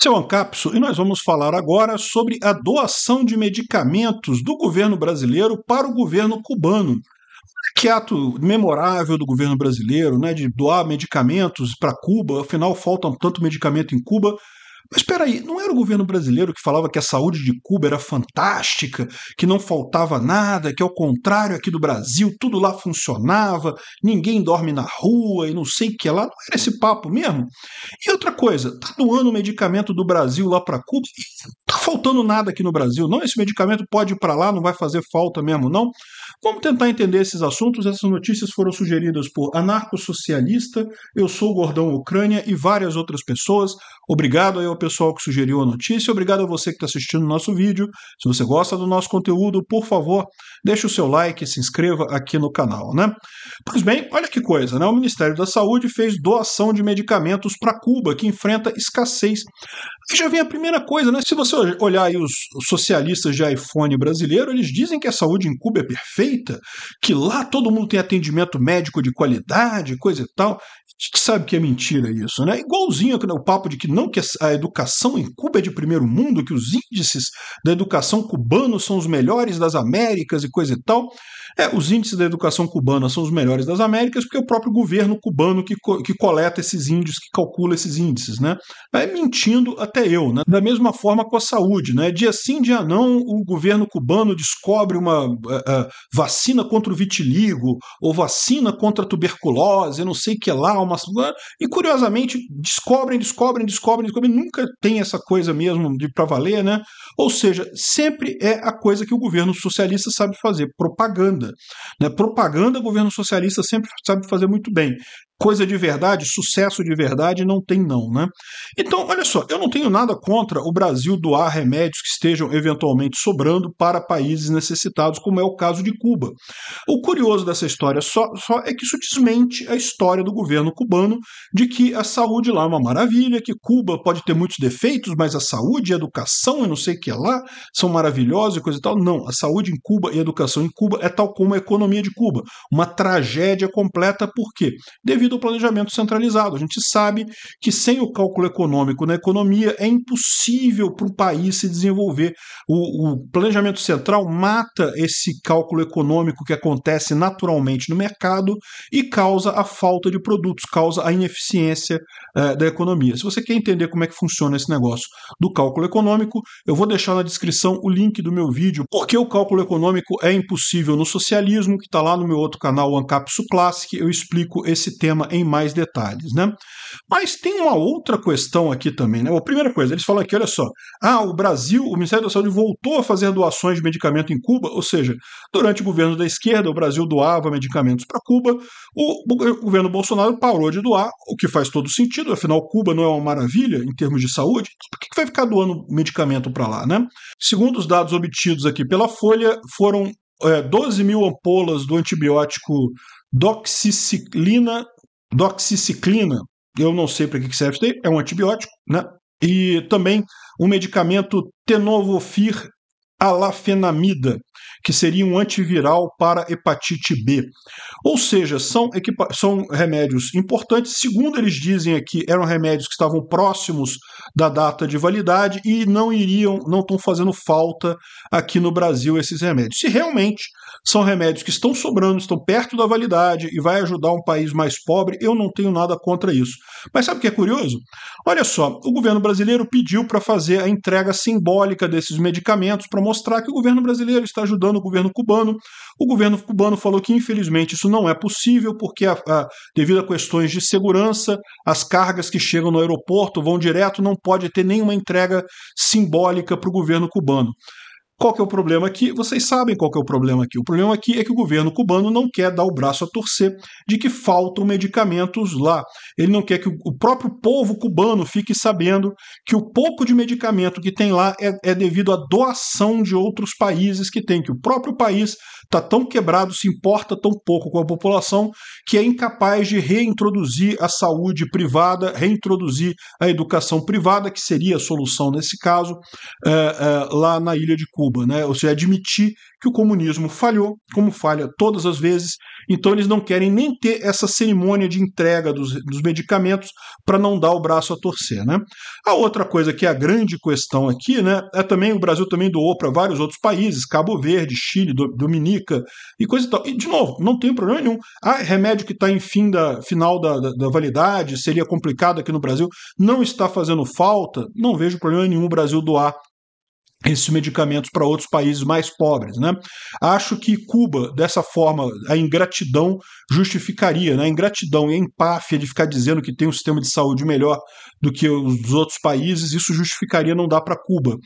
Seu Ancapso, e nós vamos falar agora sobre a doação de medicamentos do governo brasileiro para o governo cubano. Que ato memorável do governo brasileiro, né, de doar medicamentos para Cuba, afinal falta tanto medicamento em Cuba, mas espera aí, não era o governo brasileiro que falava que a saúde de Cuba era fantástica, que não faltava nada, que ao contrário aqui do Brasil, tudo lá funcionava, ninguém dorme na rua e não sei o que lá. Não era esse papo mesmo? E outra coisa, tá doando medicamento do Brasil lá para Cuba e tá faltando nada aqui no Brasil. Não, esse medicamento pode ir para lá, não vai fazer falta mesmo, não. Vamos tentar entender esses assuntos. Essas notícias foram sugeridas por Anarco Socialista, Eu Sou Gordão Ucrânia e várias outras pessoas. Obrigado aí ao pessoal que sugeriu a notícia, obrigado a você que está assistindo o nosso vídeo. Se você gosta do nosso conteúdo, por favor, deixe o seu like, se inscreva aqui no canal, né? Pois bem, olha que coisa, né? O Ministério da Saúde fez doação de medicamentos para Cuba, que enfrenta escassez. Aí já vem a primeira coisa, né? Se você olhar aí os socialistas de iPhone brasileiro, eles dizem que a saúde em Cuba é perfeita, que lá todo mundo tem atendimento médico de qualidade, coisa e tal gente sabe que é mentira isso, né? Igualzinho né, o papo de que não que a educação em Cuba é de primeiro mundo, que os índices da educação cubana são os melhores das Américas e coisa e tal. É, os índices da educação cubana são os melhores das Américas, porque é o próprio governo cubano que, co que coleta esses índices, que calcula esses índices, né? É mentindo até eu, né? Da mesma forma com a saúde, né? Dia sim, dia não, o governo cubano descobre uma uh, uh, vacina contra o vitiligo, ou vacina contra a tuberculose, não sei que lá, uma... Né? e curiosamente descobrem, descobrem, descobrem, descobrem, nunca tem essa coisa mesmo de pra valer, né? Ou seja, sempre é a coisa que o governo socialista sabe fazer, propaganda propaganda. Né? Propaganda o governo socialista sempre sabe fazer muito bem. Coisa de verdade, sucesso de verdade, não tem não, né? Então, olha só, eu não tenho nada contra o Brasil doar remédios que estejam eventualmente sobrando para países necessitados, como é o caso de Cuba. O curioso dessa história só, só é que isso desmente a história do governo cubano de que a saúde lá é uma maravilha, que Cuba pode ter muitos defeitos, mas a saúde, a educação e não sei o que lá são maravilhosos e coisa e tal. Não, a saúde em Cuba e a educação em Cuba é tal como a economia de Cuba. Uma tragédia completa, por quê? Devido ao planejamento centralizado. A gente sabe que sem o cálculo econômico na economia é impossível para o país se desenvolver. O, o planejamento central mata esse cálculo econômico que acontece naturalmente no mercado e causa a falta de produtos, causa a ineficiência eh, da economia. Se você quer entender como é que funciona esse negócio do cálculo econômico, eu vou deixar na descrição o link do meu vídeo, porque o cálculo econômico é impossível no social socialismo, que está lá no meu outro canal, o Ancapsu Classic, eu explico esse tema em mais detalhes. Né? Mas tem uma outra questão aqui também. Né? A primeira coisa, eles falam aqui, olha só, ah, o Brasil, o Ministério da Saúde voltou a fazer doações de medicamento em Cuba, ou seja, durante o governo da esquerda, o Brasil doava medicamentos para Cuba, o governo Bolsonaro parou de doar, o que faz todo sentido, afinal, Cuba não é uma maravilha em termos de saúde, por que vai ficar doando medicamento para lá? Né? Segundo os dados obtidos aqui pela Folha, foram é, 12 mil ampolas do antibiótico doxiciclina. Doxiciclina, eu não sei para que, serve isso é um antibiótico, né? E também um medicamento tenovofir alafenamida, que seria um antiviral para hepatite B. Ou seja, são, são remédios importantes. Segundo eles dizem aqui, eram remédios que estavam próximos da data de validade e não iriam, não estão fazendo falta aqui no Brasil esses remédios. Se realmente são remédios que estão sobrando, estão perto da validade e vai ajudar um país mais pobre, eu não tenho nada contra isso. Mas sabe o que é curioso? Olha só, o governo brasileiro pediu para fazer a entrega simbólica desses medicamentos para mostrar mostrar que o governo brasileiro está ajudando o governo cubano. O governo cubano falou que, infelizmente, isso não é possível, porque, a, a, devido a questões de segurança, as cargas que chegam no aeroporto vão direto, não pode ter nenhuma entrega simbólica para o governo cubano. Qual que é o problema aqui? Vocês sabem qual que é o problema aqui. O problema aqui é que o governo cubano não quer dar o braço a torcer de que faltam medicamentos lá. Ele não quer que o próprio povo cubano fique sabendo que o pouco de medicamento que tem lá é, é devido à doação de outros países que tem, que o próprio país está tão quebrado, se importa tão pouco com a população, que é incapaz de reintroduzir a saúde privada, reintroduzir a educação privada, que seria a solução nesse caso, é, é, lá na ilha de Cuba. Cuba, né? Ou seja, admitir que o comunismo falhou, como falha todas as vezes. Então eles não querem nem ter essa cerimônia de entrega dos, dos medicamentos para não dar o braço a torcer, né? A outra coisa que é a grande questão aqui, né, é também o Brasil também doou para vários outros países, Cabo Verde, Chile, Dominica e coisa e tal. E de novo, não tem problema nenhum. Ah, remédio que está em fim da final da, da, da validade seria complicado aqui no Brasil, não está fazendo falta. Não vejo problema nenhum o Brasil doar esses medicamentos para outros países mais pobres. Né? Acho que Cuba, dessa forma, a ingratidão justificaria, né? a ingratidão e a empáfia de ficar dizendo que tem um sistema de saúde melhor do que os outros países, isso justificaria não dar para Cuba.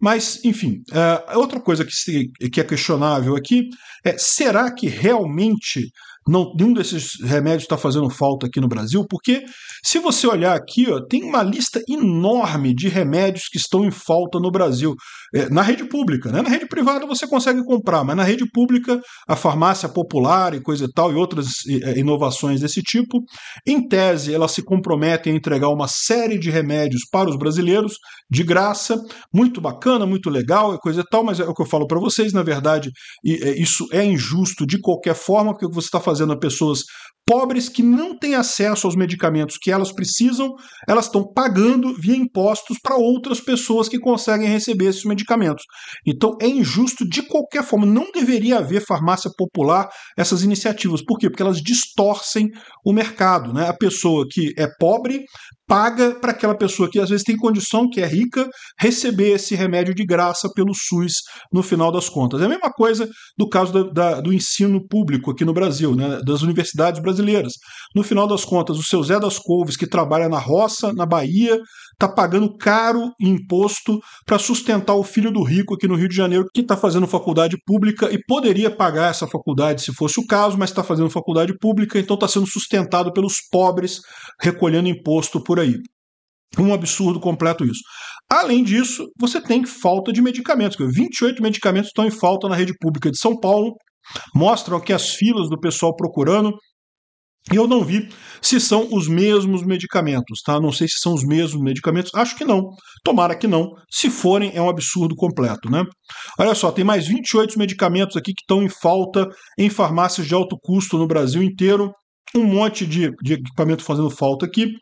Mas, enfim, é, outra coisa que, se, que é questionável aqui é será que realmente não, nenhum desses remédios está fazendo falta aqui no Brasil, porque se você olhar aqui, ó, tem uma lista enorme de remédios que estão em falta no Brasil. É, na rede pública, né? Na rede privada você consegue comprar, mas na rede pública, a farmácia popular e coisa e tal, e outras é, inovações desse tipo, em tese, elas se comprometem a entregar uma série de remédios para os brasileiros de graça, muito bacana, muito legal e coisa e tal, mas é o que eu falo para vocês, na verdade, é, isso é injusto de qualquer forma, porque o que você está fazendo fazendo pessoas pobres que não têm acesso aos medicamentos que elas precisam, elas estão pagando via impostos para outras pessoas que conseguem receber esses medicamentos. Então é injusto de qualquer forma, não deveria haver farmácia popular essas iniciativas. Por quê? Porque elas distorcem o mercado, né? A pessoa que é pobre paga para aquela pessoa que às vezes tem condição, que é rica, receber esse remédio de graça pelo SUS no final das contas. É a mesma coisa do caso da, da, do ensino público aqui no Brasil, né? Das universidades brasileiras brasileiras. No final das contas, o seu Zé das Couves, que trabalha na roça, na Bahia, está pagando caro imposto para sustentar o filho do rico aqui no Rio de Janeiro, que está fazendo faculdade pública e poderia pagar essa faculdade se fosse o caso, mas está fazendo faculdade pública, então está sendo sustentado pelos pobres recolhendo imposto por aí. Um absurdo completo isso. Além disso, você tem falta de medicamentos. 28 medicamentos estão em falta na rede pública de São Paulo. Mostram que as filas do pessoal procurando e Eu não vi se são os mesmos medicamentos, tá? Não sei se são os mesmos medicamentos. Acho que não. Tomara que não. Se forem, é um absurdo completo, né? Olha só, tem mais 28 medicamentos aqui que estão em falta em farmácias de alto custo no Brasil inteiro. Um monte de, de equipamento fazendo falta aqui.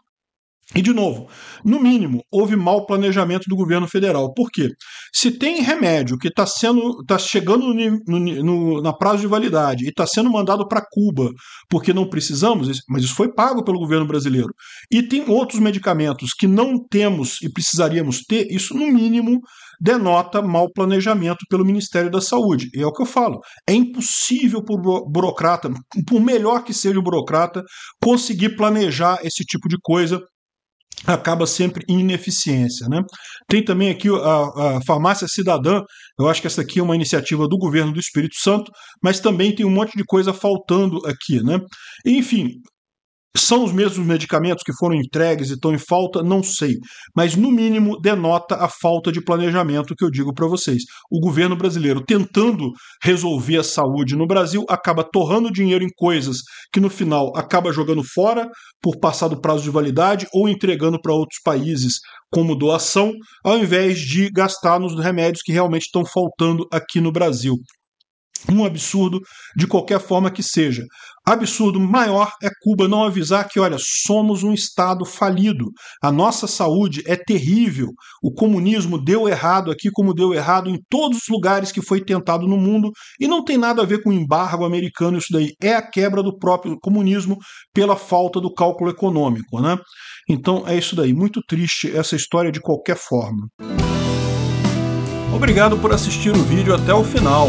E, de novo, no mínimo, houve mau planejamento do governo federal. Por quê? Se tem remédio que está sendo. está chegando no, no, na prazo de validade e está sendo mandado para Cuba porque não precisamos, mas isso foi pago pelo governo brasileiro. E tem outros medicamentos que não temos e precisaríamos ter, isso no mínimo denota mau planejamento pelo Ministério da Saúde. E é o que eu falo. É impossível para o burocrata, por melhor que seja o burocrata, conseguir planejar esse tipo de coisa acaba sempre em ineficiência. Né? Tem também aqui a, a, Farmácia Cidadã, eu acho que essa aqui é uma iniciativa do governo do Espírito Santo, mas também tem um monte de coisa faltando aqui. Né? Enfim, são os mesmos medicamentos que foram entregues e estão em falta? Não sei. Mas, no mínimo, denota a falta de planejamento que eu digo para vocês. O governo brasileiro, tentando resolver a saúde no Brasil, acaba torrando dinheiro em coisas que, no final, acaba jogando fora por passar do prazo de validade ou entregando para outros países como doação, ao invés de gastar nos remédios que realmente estão faltando aqui no Brasil um absurdo de qualquer forma que seja. Absurdo maior é Cuba não avisar que, olha, somos um Estado falido, a nossa saúde é terrível, o comunismo deu errado aqui, como deu errado em todos os lugares que foi tentado no mundo, e não tem nada a ver com o embargo americano, isso daí é a quebra do próprio comunismo pela falta do cálculo econômico. Né? Então é isso daí, muito triste essa história de qualquer forma. Obrigado por assistir o vídeo até o final.